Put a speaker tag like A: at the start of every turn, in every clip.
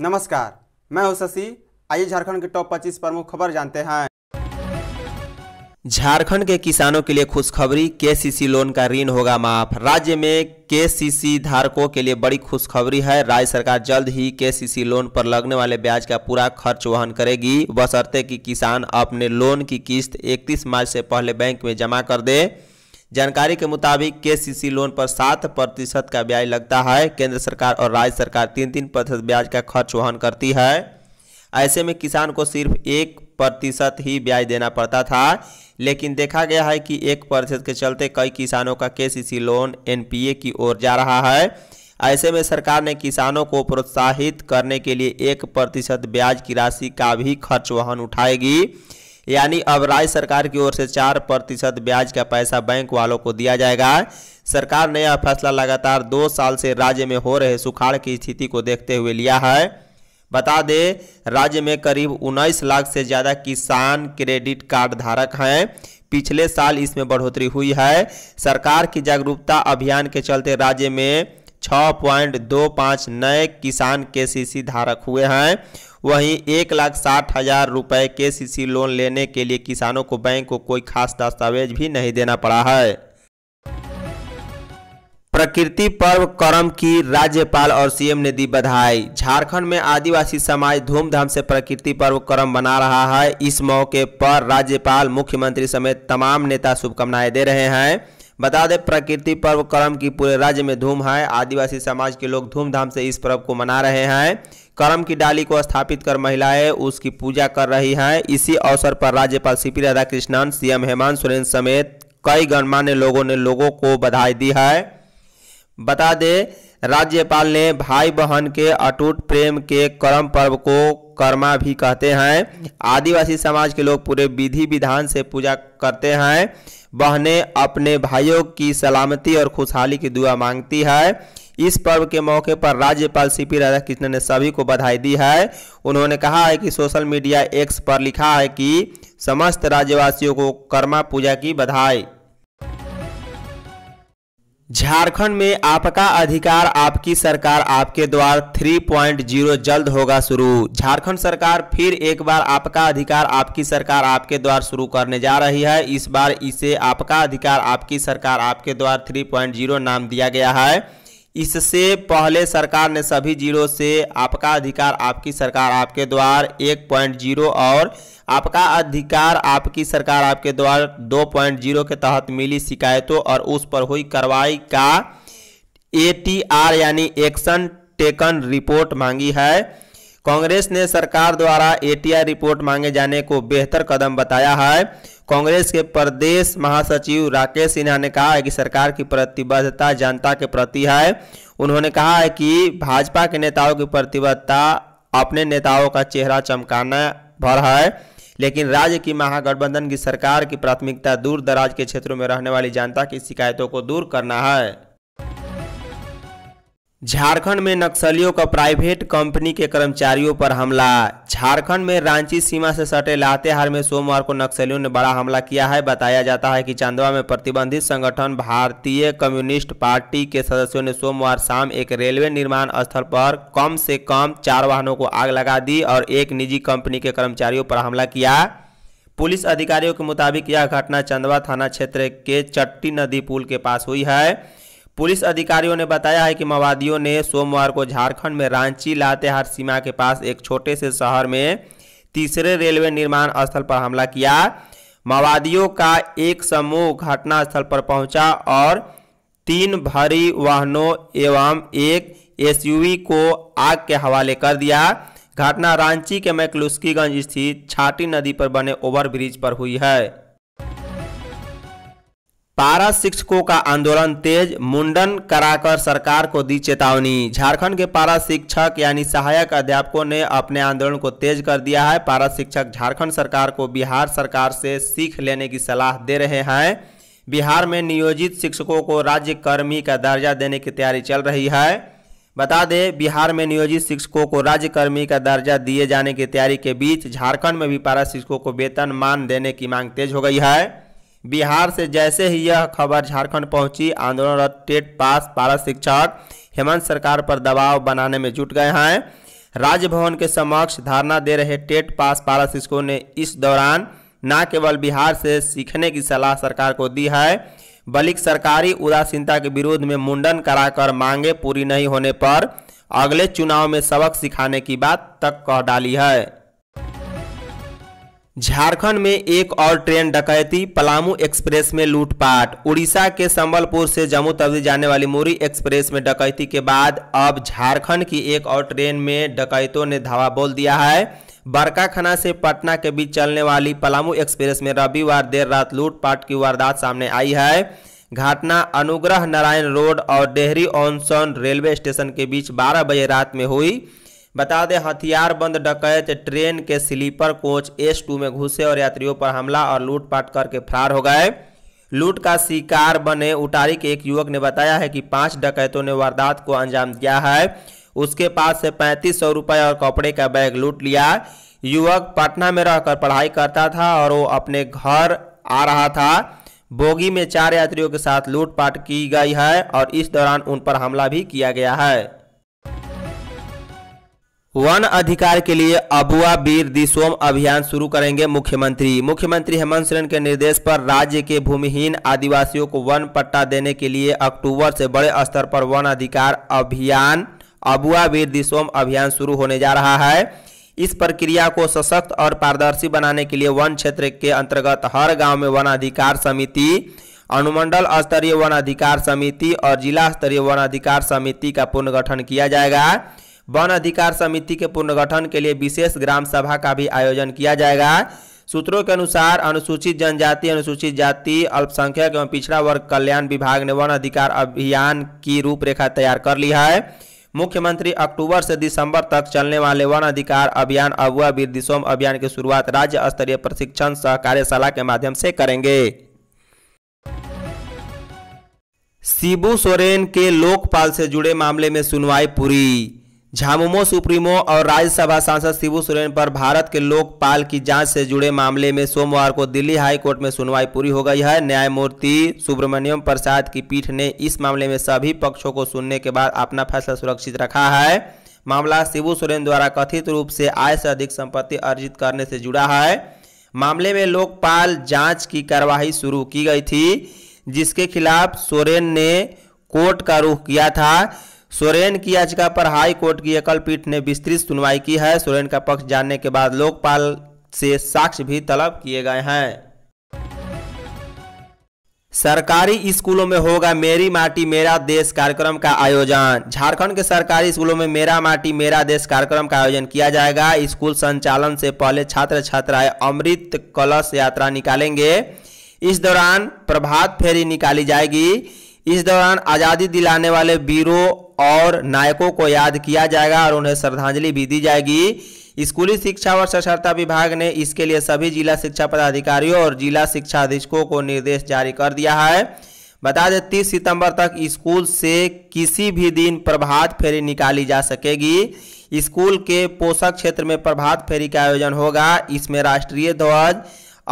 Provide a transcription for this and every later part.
A: नमस्कार मैं हूं शशि आइए झारखंड के टॉप 25 प्रमुख खबर जानते हैं झारखंड के किसानों के लिए खुशखबरी केसीसी लोन का ऋण होगा माफ राज्य में केसीसी धारकों के लिए बड़ी खुशखबरी है राज्य सरकार जल्द ही केसीसी लोन पर लगने वाले ब्याज का पूरा खर्च वहन करेगी बशर्ते कि किसान अपने लोन की किस्त 31 मार्च से पहले बैंक में जमा कर दे जानकारी के मुताबिक के लोन पर सात प्रतिशत का ब्याज लगता है केंद्र सरकार और राज्य सरकार तीन तीन प्रतिशत ब्याज का खर्च वहन करती है ऐसे में किसान को सिर्फ एक प्रतिशत ही ब्याज देना पड़ता था लेकिन देखा गया है कि एक प्रतिशत के चलते कई किसानों का के लोन एन की ओर जा रहा है ऐसे में सरकार ने किसानों को प्रोत्साहित करने के लिए एक प्रतिशत ब्याज की राशि का भी खर्च वहन उठाएगी यानी अब राज्य सरकार की ओर से चार प्रतिशत ब्याज का पैसा बैंक वालों को दिया जाएगा सरकार ने यह फैसला लगातार दो साल से राज्य में हो रहे सुखाड़ की स्थिति को देखते हुए लिया है बता दें राज्य में करीब उन्नीस लाख से ज़्यादा किसान क्रेडिट कार्ड धारक हैं पिछले साल इसमें बढ़ोतरी हुई है सरकार की जागरूकता अभियान के चलते राज्य में छः पॉइंट दो पाँच नए किसान के सी धारक हुए हैं वहीं एक लाख साठ हज़ार रुपये के सी लोन लेने के लिए किसानों को बैंक को कोई खास दस्तावेज भी नहीं देना पड़ा है प्रकृति पर्व करम की राज्यपाल और सीएम ने दी बधाई झारखंड में आदिवासी समाज धूमधाम से प्रकृति पर्व करम मना रहा है इस मौके पर राज्यपाल मुख्यमंत्री समेत तमाम नेता शुभकामनाएं दे रहे हैं बता दें प्रकृति पर्व करम की पूरे राज्य में धूम है आदिवासी समाज के लोग धूमधाम से इस पर्व को मना रहे हैं कर्म की डाली को स्थापित कर महिलाएं उसकी पूजा कर रही हैं इसी अवसर पर राज्यपाल C P Radhakrishnan CM Hemant Soren समेत कई गणमान्य लोगों ने लोगों को बधाई दी है बता दें राज्यपाल ने भाई बहन के अटूट प्रेम के कर्म पर्व को कर्मा भी कहते हैं आदिवासी समाज के लोग पूरे विधि विधान से पूजा करते हैं बहनें अपने भाइयों की सलामती और खुशहाली की दुआ मांगती है इस पर्व के मौके पर राज्यपाल सी पी राधाकृष्णन ने सभी को बधाई दी है उन्होंने कहा है कि सोशल मीडिया एक्स पर लिखा है कि समस्त राज्यवासियों को कर्मा पूजा की बधाई झारखंड में आपका अधिकार आपकी सरकार आपके द्वार 3.0 जल्द होगा शुरू झारखंड सरकार फिर एक बार आपका अधिकार आपकी सरकार आपके द्वार शुरू करने जा रही है इस बार इसे आपका अधिकार आपकी सरकार आपके द्वार 3.0 नाम दिया गया है इससे पहले सरकार ने सभी जीरो से आपका अधिकार आपकी सरकार आपके द्वार एक पॉइंट जीरो और आपका अधिकार आपकी सरकार आपके द्वार दो पॉइंट जीरो के तहत मिली शिकायतों और उस पर हुई कार्रवाई का ए यानी एक्शन टेकन रिपोर्ट मांगी है कांग्रेस ने सरकार द्वारा एटीआई रिपोर्ट मांगे जाने को बेहतर कदम बताया है कांग्रेस के प्रदेश महासचिव राकेश सिन्हा ने कहा है कि सरकार की प्रतिबद्धता जनता के प्रति है उन्होंने कहा है कि भाजपा के नेताओं की प्रतिबद्धता अपने नेताओं का चेहरा चमकाना भर है लेकिन राज्य की महागठबंधन की सरकार की प्राथमिकता दूर दराज के क्षेत्रों में रहने वाली जनता की शिकायतों को दूर करना है झारखंड में नक्सलियों का प्राइवेट कंपनी के कर्मचारियों पर हमला झारखंड में रांची सीमा से सटे लातेहार में सोमवार को नक्सलियों ने बड़ा हमला किया है बताया जाता है कि चांदवा में प्रतिबंधित संगठन भारतीय कम्युनिस्ट पार्टी के सदस्यों ने सोमवार शाम एक रेलवे निर्माण स्थल पर कम से कम चार वाहनों को आग लगा दी और एक निजी कंपनी के कर्मचारियों पर हमला किया पुलिस अधिकारियों के मुताबिक यह घटना चंदवा थाना क्षेत्र के चट्टी नदी पुल के पास हुई है पुलिस अधिकारियों ने बताया है कि माओवादियों ने सोमवार को झारखंड में रांची लातेहार सीमा के पास एक छोटे से शहर में तीसरे रेलवे निर्माण स्थल पर हमला किया माओवादियों का एक समूह घटनास्थल पर पहुंचा और तीन भारी वाहनों एवं एक एसयूवी को आग के हवाले कर दिया घटना रांची के मैकलुस्कीगंज स्थित छाटी नदी पर बने ओवरब्रिज पर हुई है पारा शिक्षकों का आंदोलन तेज मुंडन कराकर सरकार को दी चेतावनी झारखंड के पारा शिक्षक यानी सहायक अध्यापकों ने अपने आंदोलन को तेज कर दिया है पारा शिक्षक झारखंड सरकार को बिहार सरकार से सीख लेने की सलाह दे रहे हैं बिहार में नियोजित शिक्षकों को राज्य कर्मी का दर्जा देने की तैयारी चल रही है बता दें बिहार में नियोजित शिक्षकों को राज्य कर्मी का दर्जा दिए जाने की तैयारी के बीच झारखंड में भी पारा शिक्षकों को वेतन मान देने की मांग तेज हो गई है बिहार से जैसे ही यह खबर झारखंड पहुंची आंदोलनरत टेट पास पारा शिक्षक हेमंत सरकार पर दबाव बनाने में जुट गए हैं राजभवन के समक्ष धारणा दे रहे टेट पास पारा शिक्षकों ने इस दौरान न केवल बिहार से सीखने की सलाह सरकार को दी है बल्कि सरकारी उदासीनता के विरोध में मुंडन कराकर मांगे पूरी नहीं होने पर अगले चुनाव में सबक सिखाने की बात तक कह डाली है झारखंड में एक और ट्रेन डकैती पलामू एक्सप्रेस में लूटपाट उड़ीसा के संबलपुर से जम्मू तवी जाने वाली मोरी एक्सप्रेस में डकैती के बाद अब झारखंड की एक और ट्रेन में डकैतों ने धावा बोल दिया है बरकाखाना से पटना के बीच चलने वाली पलामू एक्सप्रेस में रविवार देर रात लूटपाट की वारदात सामने आई है घटना अनुग्रह नारायण रोड और डेहरी ऑन रेलवे स्टेशन के बीच बारह बजे रात में हुई बता दें हथियारबंद डकैत ट्रेन के स्लीपर कोच एस टू में घुसे और यात्रियों पर हमला और लूटपाट करके फरार हो गए लूट का शिकार बने उटारी के एक युवक ने बताया है कि पांच डकैतों ने वारदात को अंजाम दिया है उसके पास से पैंतीस सौ रुपये और कपड़े का बैग लूट लिया युवक पटना में रहकर पढ़ाई करता था और वो अपने घर आ रहा था बोगी में चार यात्रियों के साथ लूटपाट की गई है और इस दौरान उन पर हमला भी किया गया है वन अधिकार के लिए अबुआ बीर दिसोम अभियान शुरू करेंगे मुख्यमंत्री मुख्यमंत्री हेमंत सोरेन के निर्देश पर राज्य के भूमिहीन आदिवासियों को वन पट्टा देने के लिए अक्टूबर से बड़े स्तर पर वन अधिकार अभियान अबुआ बीर दिसोम अभियान शुरू होने जा रहा है इस प्रक्रिया को सशक्त और पारदर्शी बनाने के लिए वन क्षेत्र के अंतर्गत हर गाँव में वन अधिकार समिति अनुमंडल स्तरीय वन अधिकार समिति और जिला स्तरीय वन अधिकार समिति का पुनर्गठन किया जाएगा वन अधिकार समिति के पुनर्गठन के लिए विशेष ग्राम सभा का भी आयोजन किया जाएगा सूत्रों के अनुसार अनुसूचित जनजाति अनुसूचित जाति अल्पसंख्यक एवं पिछड़ा वर्ग कल्याण विभाग ने वन अधिकार अभियान की रूपरेखा तैयार कर ली है मुख्यमंत्री अक्टूबर से दिसंबर तक चलने वाले वन अधिकार अभियान अगुआ बिरदिसोम अभियान की शुरुआत राज्य स्तरीय प्रशिक्षण सह कार्यशाला के माध्यम से करेंगे शिबू सोरेन के लोकपाल से जुड़े मामले में सुनवाई पूरी झामुमो सुप्रीमो और राज्यसभा सांसद शिबू सोरेन पर भारत के लोकपाल की जांच से जुड़े मामले में सोमवार को दिल्ली हाई कोर्ट में सुनवाई पूरी हो गई है न्यायमूर्ति सुब्रमण्यम प्रसाद की पीठ ने इस मामले में सभी पक्षों को सुनने के बाद अपना फैसला सुरक्षित रखा है मामला शिबू सोरेन द्वारा कथित रूप से आय से अधिक संपत्ति अर्जित करने से जुड़ा है मामले में लोकपाल जाँच की कार्यवाही शुरू की गई थी जिसके खिलाफ सोरेन ने कोर्ट का रुख किया था सोरेन की याचिका पर हाई कोर्ट की एकल पीठ ने विस्तृत सुनवाई की है सोरेन का पक्ष जानने के बाद लोकपाल से साक्ष्य भी तलब किए गए हैं सरकारी स्कूलों में होगा मेरी माटी मेरा देश कार्यक्रम का आयोजन झारखंड के सरकारी स्कूलों में मेरा माटी मेरा देश कार्यक्रम का आयोजन किया जाएगा स्कूल संचालन से पहले छात्र छात्राएं अमृत कलश यात्रा निकालेंगे इस दौरान प्रभात फेरी निकाली जाएगी इस दौरान आज़ादी दिलाने वाले वीरों और नायकों को याद किया जाएगा और उन्हें श्रद्धांजलि भी दी जाएगी स्कूली शिक्षा और सशक्ता विभाग ने इसके लिए सभी जिला शिक्षा पदाधिकारियों और जिला शिक्षा अधीक्षकों को निर्देश जारी कर दिया है बता दें तीस सितंबर तक स्कूल से किसी भी दिन प्रभात फेरी निकाली जा सकेगी स्कूल के पोषक क्षेत्र में प्रभात फेरी का आयोजन होगा इसमें राष्ट्रीय ध्वज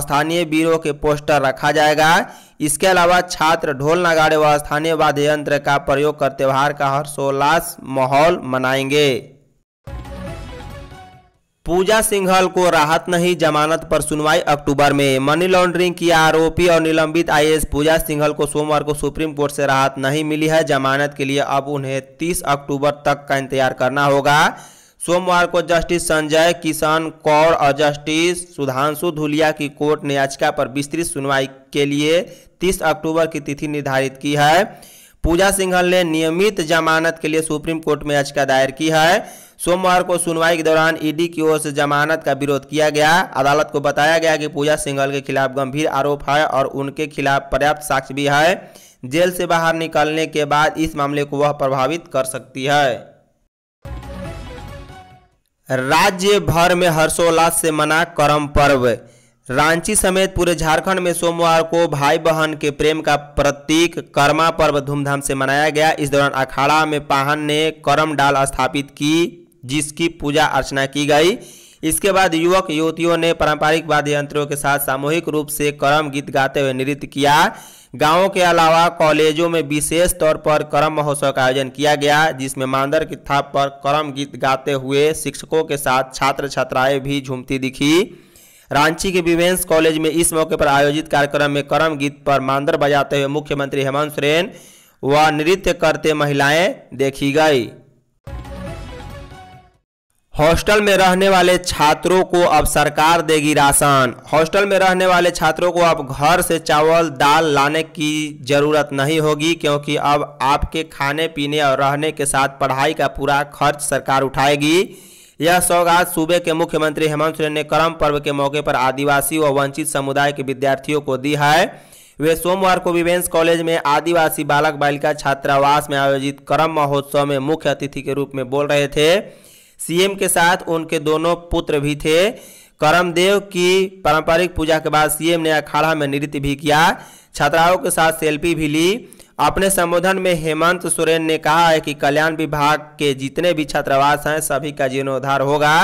A: स्थानीय बीरों के पोस्टर रखा जाएगा इसके अलावा छात्र ढोल नगाड़े व स्थानीय वाद्य यंत्र का प्रयोग कर त्यौहार का हर्षोल्लास माहौल मनाएंगे पूजा सिंघल को राहत नहीं जमानत पर सुनवाई अक्टूबर में मनी लॉन्ड्रिंग की आरोपी और निलंबित आईएएस पूजा सिंघल को सोमवार को सुप्रीम कोर्ट से राहत नहीं मिली है जमानत के लिए अब उन्हें 30 अक्टूबर तक का इंतजार करना होगा सोमवार को जस्टिस संजय किशन कौर और जस्टिस सुधांशु धुलिया की कोर्ट ने याचिका पर विस्तृत सुनवाई के लिए तीस अक्टूबर की तिथि निर्धारित की है पूजा सिंघल ने नियमित जमानत के लिए सुप्रीम कोर्ट में याचिका दायर की है सोमवार को सुनवाई के दौरान ईडी की ओर से जमानत का विरोध किया गया अदालत को बताया गया कि पूजा सिंघल के खिलाफ गंभीर आरोप है और उनके खिलाफ पर्याप्त साक्ष्य भी है जेल से बाहर निकलने के बाद इस मामले को वह प्रभावित कर सकती है राज्य भर में हर्षोल्लास से मना करम पर्व रांची समेत पूरे झारखंड में सोमवार को भाई बहन के प्रेम का प्रतीक कर्मा पर्व धूमधाम से मनाया गया इस दौरान अखाड़ा में पाहन ने करम डाल स्थापित की जिसकी पूजा अर्चना की गई इसके बाद युवक युवतियों ने पारंपरिक वाद्य यंत्रों के साथ सामूहिक रूप से करम गीत गाते हुए नृत्य किया गांवों के अलावा कॉलेजों में विशेष तौर पर करम महोत्सव का आयोजन किया गया जिसमें मांदर की थाप पर करम गीत गाते हुए शिक्षकों के साथ छात्र छात्राएं भी झूमती दिखी रांची के विवेंस कॉलेज में इस मौके पर आयोजित कार्यक्रम में करम गीत पर मांदर बजाते हुए मुख्यमंत्री हेमंत सोरेन व नृत्य करते महिलाएं देखी गई हॉस्टल में रहने वाले छात्रों को अब सरकार देगी राशन हॉस्टल में रहने वाले छात्रों को अब घर से चावल दाल लाने की ज़रूरत नहीं होगी क्योंकि अब आपके खाने पीने और रहने के साथ पढ़ाई का पूरा खर्च सरकार उठाएगी यह सौगात सूबे के मुख्यमंत्री हेमंत सोरेन ने करम पर्व के मौके पर आदिवासी व वंचित समुदाय के विद्यार्थियों को दी है वे सोमवार को विवेंस कॉलेज में आदिवासी बालक बालिका छात्रावास में आयोजित करम महोत्सव में मुख्य अतिथि के रूप में बोल रहे थे सीएम के साथ उनके दोनों पुत्र भी थे करमदेव की पारंपरिक पूजा के बाद सीएम ने अखाड़ा में नृत्य भी किया छात्राओं के साथ सेल्फी भी ली अपने संबोधन में हेमंत सोरेन ने कहा है कि कल्याण विभाग के जितने भी छात्रावास हैं सभी का जीर्णोद्धार होगा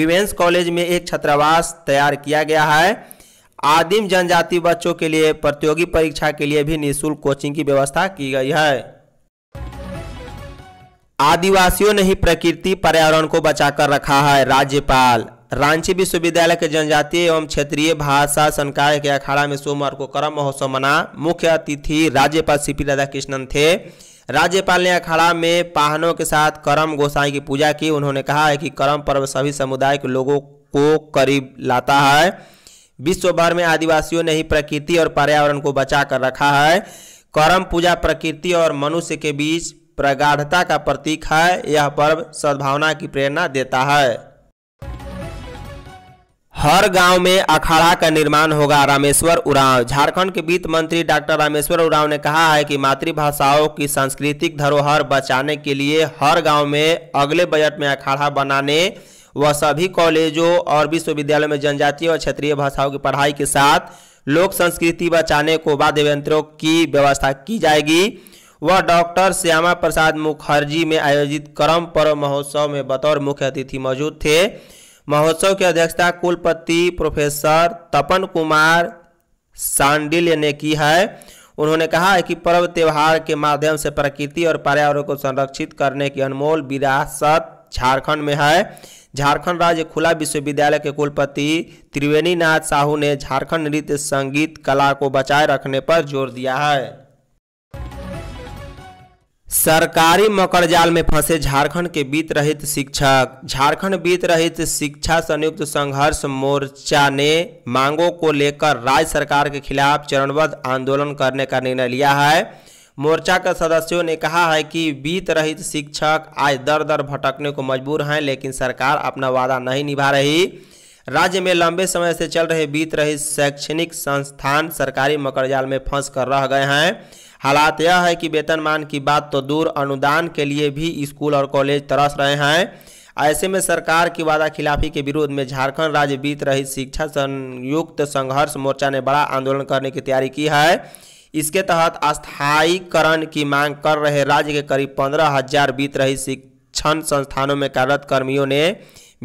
A: विमेंस कॉलेज में एक छात्रावास तैयार किया गया है आदिम जनजाति बच्चों के लिए प्रतियोगी परीक्षा के लिए भी निःशुल्क कोचिंग की व्यवस्था की गई है आदिवासियों ने ही प्रकृति पर्यावरण को बचाकर रखा है राज्यपाल रांची विश्वविद्यालय के जनजातीय एवं क्षेत्रीय भाषा संकाय के अखाड़ा में सोमवार को करम महोत्सव मना मुख्य अतिथि राज्यपाल सी पी राधाकृष्णन थे राज्यपाल ने अखाड़ा में पाहनों के साथ करम गोसाई की पूजा की उन्होंने कहा है कि करम पर्व सभी समुदाय के लोगों को करीब लाता है विश्व भर में आदिवासियों ने ही प्रकृति और पर्यावरण को बचा कर रखा है करम पूजा प्रकृति और मनुष्य के बीच प्रगाढ़ता का प्रतीक है यह पर्व सद्भावना की प्रेरणा देता है हर गांव में अखाड़ा का निर्माण होगा रामेश्वर उरांव झारखंड के वित्त मंत्री डॉक्टर रामेश्वर उरांव ने कहा है कि मातृभाषाओं की सांस्कृतिक धरोहर बचाने के लिए हर गांव में अगले बजट में अखाड़ा बनाने व सभी कॉलेजों और विश्वविद्यालयों में जनजातीय और क्षेत्रीय भाषाओं की पढ़ाई के साथ लोक संस्कृति बचाने को वाद्य यंत्रों की व्यवस्था की जाएगी वह डॉक्टर श्यामा प्रसाद मुखर्जी में आयोजित करम पर्व महोत्सव में बतौर मुख्य अतिथि मौजूद थे महोत्सव की अध्यक्षता कुलपति प्रोफेसर तपन कुमार सांडिल्य ने की है उन्होंने कहा है कि पर्व त्यौहार के माध्यम से प्रकृति और पर्यावरण को संरक्षित करने की अनमोल विरासत झारखंड में है झारखंड राज्य खुला विश्वविद्यालय के कुलपति त्रिवेणी नाथ साहू ने झारखंड नृत्य संगीत कला को बचाए रखने पर जोर दिया है सरकारी जाल में फंसे झारखंड के बीत रहित शिक्षक झारखंड बीत रहित शिक्षा संयुक्त संघर्ष मोर्चा ने मांगों को लेकर राज्य सरकार के खिलाफ चरणबद्ध आंदोलन करने का निर्णय लिया है मोर्चा के सदस्यों ने कहा है कि बीत रहित शिक्षक आज दर दर भटकने को मजबूर हैं लेकिन सरकार अपना वादा नहीं निभा रही राज्य में लंबे समय से चल रहे बीत रहित शैक्षणिक संस्थान सरकारी मकड़जाल में फंस कर रह गए हैं हालात यह है कि वेतनमान की बात तो दूर अनुदान के लिए भी स्कूल और कॉलेज तरस रहे हैं ऐसे में सरकार की वादा खिलाफी के विरोध में झारखंड राज्य बीत रही शिक्षा संयुक्त संघर्ष मोर्चा ने बड़ा आंदोलन करने की तैयारी की है इसके तहत अस्थायीकरण की मांग कर रहे राज्य के करीब पंद्रह हजार बीत रही शिक्षण संस्थानों में कार्यरत कर्मियों ने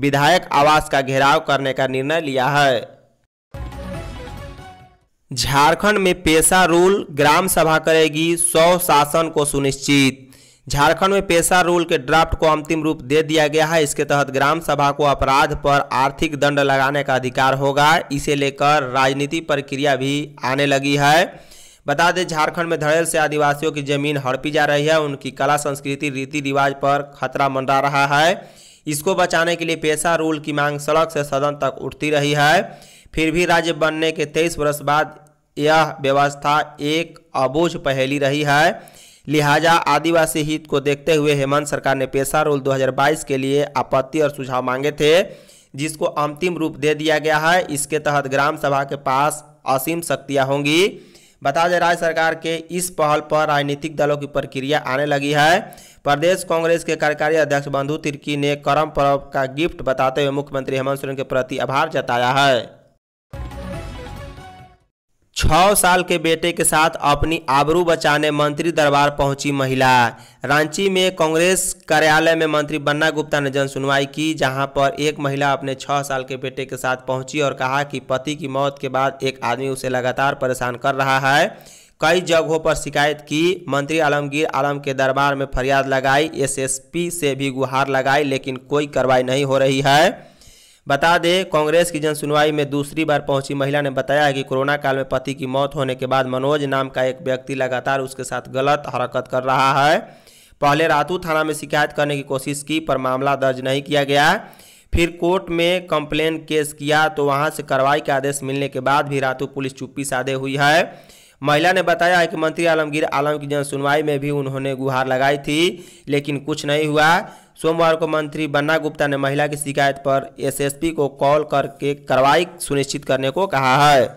A: विधायक आवास का घेराव करने का निर्णय लिया है झारखंड में पेशा रूल ग्राम सभा करेगी सौ शासन को सुनिश्चित झारखंड में पेशा रूल के ड्राफ्ट को अंतिम रूप दे दिया गया है इसके तहत ग्राम सभा को अपराध पर आर्थिक दंड लगाने का अधिकार होगा इसे लेकर राजनीति प्रक्रिया भी आने लगी है बता दें झारखंड में धड़ेल से आदिवासियों की जमीन हड़पी जा रही है उनकी कला संस्कृति रीति रिवाज पर खतरा मंडरा रहा है इसको बचाने के लिए पेशा रूल की मांग सड़क से सदन तक उठती रही है फिर भी राज्य बनने के तेईस वर्ष बाद यह व्यवस्था एक अबूझ पहेली रही है लिहाजा आदिवासी हित को देखते हुए हेमंत सरकार ने पेशा रोल 2022 के लिए आपत्ति और सुझाव मांगे थे जिसको अंतिम रूप दे दिया गया है इसके तहत ग्राम सभा के पास असीम शक्तियाँ होंगी बता दें राज्य सरकार के इस पहल पर राजनीतिक दलों की प्रक्रिया आने लगी है प्रदेश कांग्रेस के कार्यकारी अध्यक्ष बंधु तिर्की ने करम पर्व का गिफ्ट बताते हुए मुख्यमंत्री हेमंत सोरेन के प्रति आभार जताया है छः साल के बेटे के साथ अपनी आबरू बचाने मंत्री दरबार पहुंची महिला रांची में कांग्रेस कार्यालय में मंत्री बन्ना गुप्ता ने जन सुनवाई की जहां पर एक महिला अपने छः साल के बेटे के साथ पहुंची और कहा कि पति की मौत के बाद एक आदमी उसे लगातार परेशान कर रहा है कई जगहों पर शिकायत की मंत्री आलमगीर आलम के दरबार में फरियाद लगाई एस से भी गुहार लगाई लेकिन कोई कार्रवाई नहीं हो रही है बता दें कांग्रेस की जनसुनवाई में दूसरी बार पहुंची महिला ने बताया है कि कोरोना काल में पति की मौत होने के बाद मनोज नाम का एक व्यक्ति लगातार उसके साथ गलत हरकत कर रहा है पहले रातू थाना में शिकायत करने की कोशिश की पर मामला दर्ज नहीं किया गया फिर कोर्ट में कंप्लेन केस किया तो वहां से कार्रवाई का आदेश मिलने के बाद भी रातू पुलिस चुप्पी साधे हुई है महिला ने बताया कि मंत्री आलमगीर आलम की जनसुनवाई में भी उन्होंने गुहार लगाई थी लेकिन कुछ नहीं हुआ सोमवार को मंत्री बन्ना गुप्ता ने महिला की शिकायत पर एसएसपी को कॉल करके कार्रवाई सुनिश्चित करने को कहा है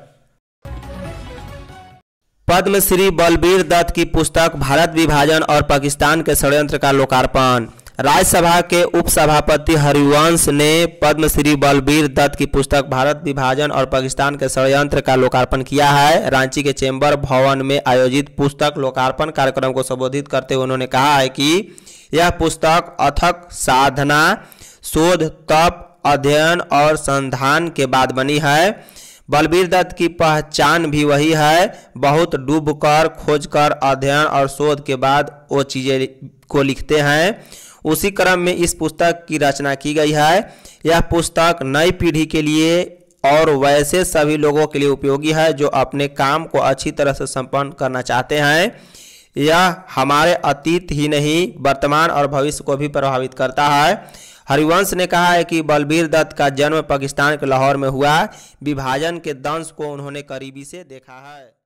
A: पद्मश्री बलबीर दत्त की पुस्तक भारत विभाजन और पाकिस्तान के षड्यंत्र का लोकार्पण राज्यसभा के उपसभापति हरिवंश ने पद्मश्री बलबीर दत्त की पुस्तक भारत विभाजन और पाकिस्तान के षडयंत्र का लोकार्पण किया है रांची के चेंबर भवन में आयोजित पुस्तक लोकार्पण कार्यक्रम को संबोधित करते हुए उन्होंने कहा है कि यह पुस्तक अथक साधना शोध तप अध्ययन और संधान के बाद बनी है बलबीर दत्त की पहचान भी वही है बहुत डूब कर खोज कर अध्ययन और शोध के बाद वो चीज़ें को लिखते हैं उसी क्रम में इस पुस्तक की रचना की गई है यह पुस्तक नई पीढ़ी के लिए और वैसे सभी लोगों के लिए उपयोगी है जो अपने काम को अच्छी तरह से संपन्न करना चाहते हैं यह हमारे अतीत ही नहीं वर्तमान और भविष्य को भी प्रभावित करता है हरिवंश ने कहा है कि बलबीर दत्त का जन्म पाकिस्तान के लाहौर में हुआ विभाजन के दंश को उन्होंने करीबी से देखा है